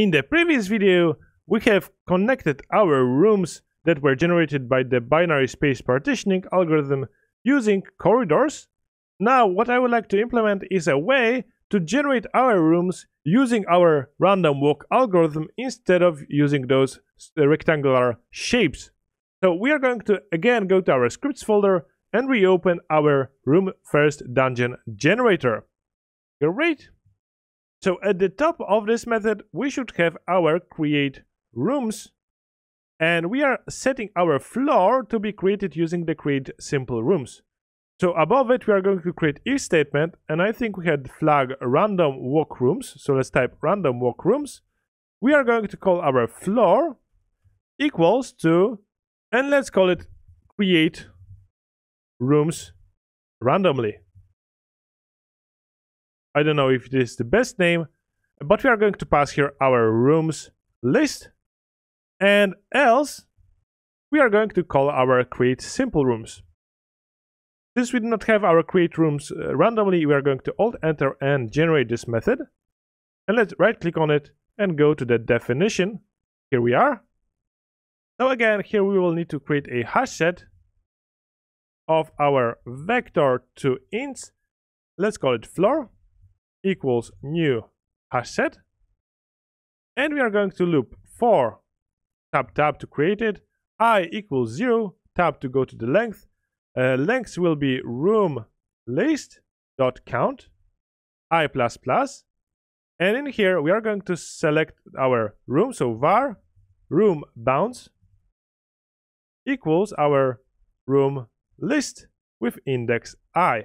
In the previous video, we have connected our rooms that were generated by the binary space partitioning algorithm using corridors. Now what I would like to implement is a way to generate our rooms using our random walk algorithm instead of using those rectangular shapes. So we are going to again go to our scripts folder and reopen our room first dungeon generator. Great. So at the top of this method, we should have our create rooms and we are setting our floor to be created using the create simple rooms. So above it, we are going to create if statement and I think we had flag random walk rooms. So let's type random walk rooms. We are going to call our floor equals to, and let's call it create rooms randomly. I don't know if it is the best name, but we are going to pass here our rooms list. And else, we are going to call our create simple rooms. Since we do not have our create rooms uh, randomly, we are going to alt enter and generate this method. And let's right click on it and go to the definition. Here we are. Now again, here we will need to create a hash set of our vector to ints. Let's call it floor equals new hash set. And we are going to loop for tab tab to create it, i equals 0, tab to go to the length. Uh, lengths will be room list dot count i plus plus and in here we are going to select our room so var room bounds equals our room list with index i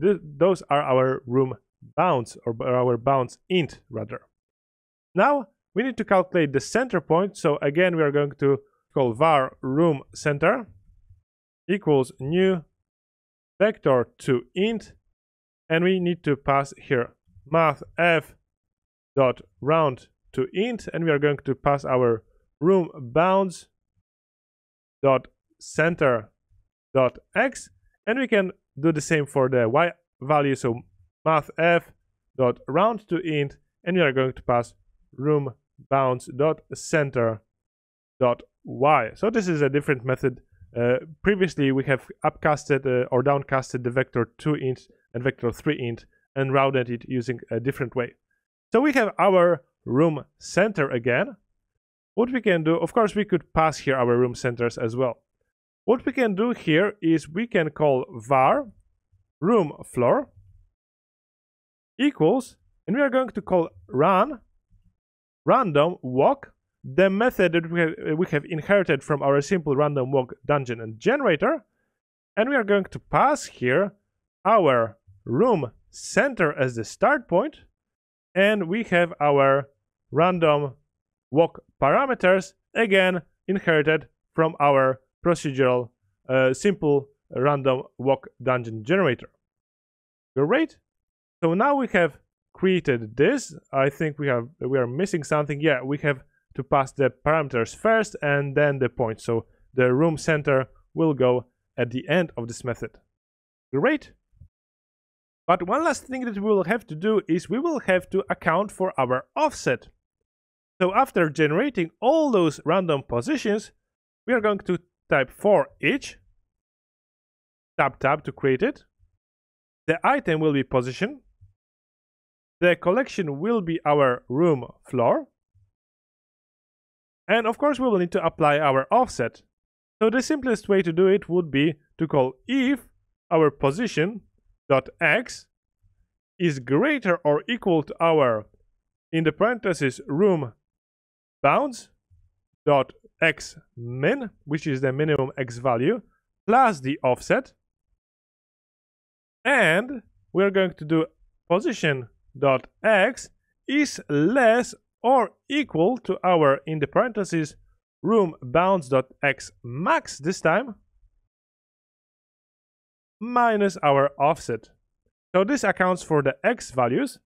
Th those are our room bounds or our bounds int rather. Now we need to calculate the center point. So again, we are going to call var room center equals new vector to int. And we need to pass here math f dot round to int. And we are going to pass our room bounds dot center dot x. And we can do the same for the y value. So f dot round to int and we are going to pass room bounds dot center dot y so this is a different method uh, previously we have upcasted uh, or downcasted the vector 2 int and vector 3 int and routed it using a different way so we have our room center again what we can do of course we could pass here our room centers as well what we can do here is we can call var room floor equals, and we are going to call run random walk, the method that we have, we have inherited from our simple random walk dungeon and generator, and we are going to pass here our room center as the start point, and we have our random walk parameters again inherited from our procedural uh, simple random walk dungeon generator. Great. So now we have created this. I think we have we are missing something. Yeah, we have to pass the parameters first and then the point. So the room center will go at the end of this method. Great. But one last thing that we will have to do is we will have to account for our offset. So after generating all those random positions, we are going to type for each, tab tab to create it. The item will be position, the collection will be our room floor. And of course we will need to apply our offset. So the simplest way to do it would be to call if our position dot x is greater or equal to our in the parenthesis room bounds dot x min which is the minimum x value plus the offset and we're going to do position dot x is less or equal to our, in the parentheses, room bounds dot x max this time, minus our offset. So this accounts for the x values.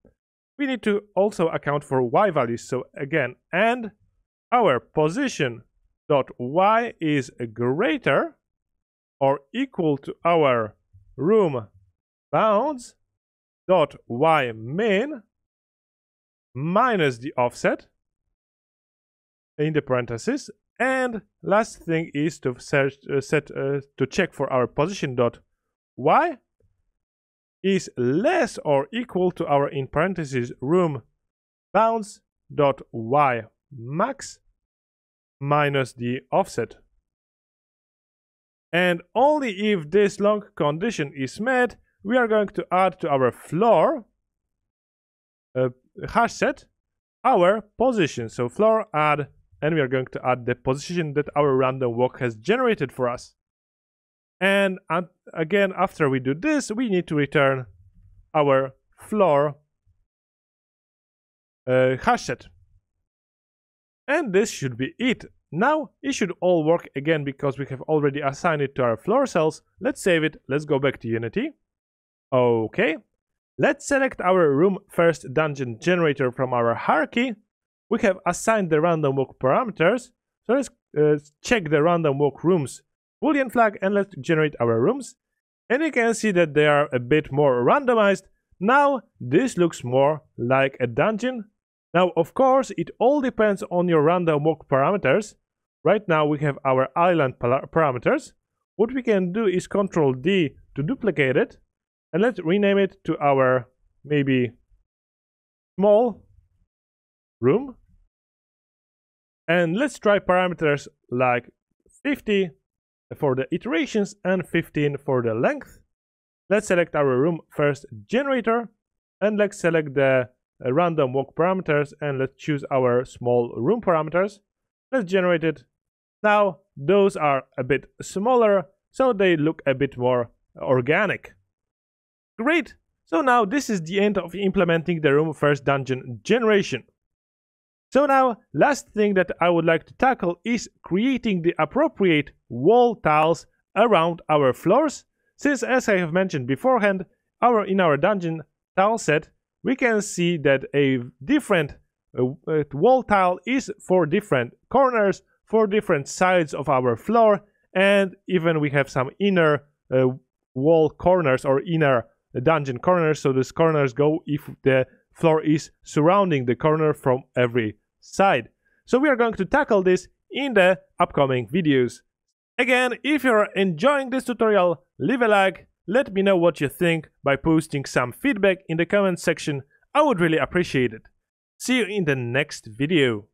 We need to also account for y values. So again, and our position dot y is greater or equal to our room bounds dot y main minus the offset in the parentheses and last thing is to search, uh, set uh, to check for our position dot y is less or equal to our in parentheses room bounds dot y max minus the offset and only if this long condition is met we are going to add to our floor uh, hash set our position. So floor add, and we are going to add the position that our random walk has generated for us. And uh, again, after we do this, we need to return our floor uh, hash set. And this should be it. Now it should all work again because we have already assigned it to our floor cells. Let's save it. Let's go back to Unity. Okay, let's select our room first dungeon generator from our hierarchy. We have assigned the random walk parameters, so let's uh, check the random walk rooms boolean flag and let's generate our rooms. And you can see that they are a bit more randomized. Now this looks more like a dungeon. Now of course it all depends on your random walk parameters. Right now we have our island parameters. What we can do is Ctrl D to duplicate it and let's rename it to our maybe small room. And let's try parameters like 50 for the iterations and 15 for the length. Let's select our room first generator and let's select the uh, random walk parameters and let's choose our small room parameters. Let's generate it. Now those are a bit smaller so they look a bit more organic. Great! So now this is the end of implementing the Room First Dungeon generation. So now, last thing that I would like to tackle is creating the appropriate wall tiles around our floors, since as I have mentioned beforehand, our in our dungeon tile set, we can see that a different uh, wall tile is for different corners, for different sides of our floor, and even we have some inner uh, wall corners or inner the dungeon corner, so these corners go if the floor is surrounding the corner from every side. So we are going to tackle this in the upcoming videos. Again, if you're enjoying this tutorial, leave a like, let me know what you think by posting some feedback in the comment section, I would really appreciate it. See you in the next video.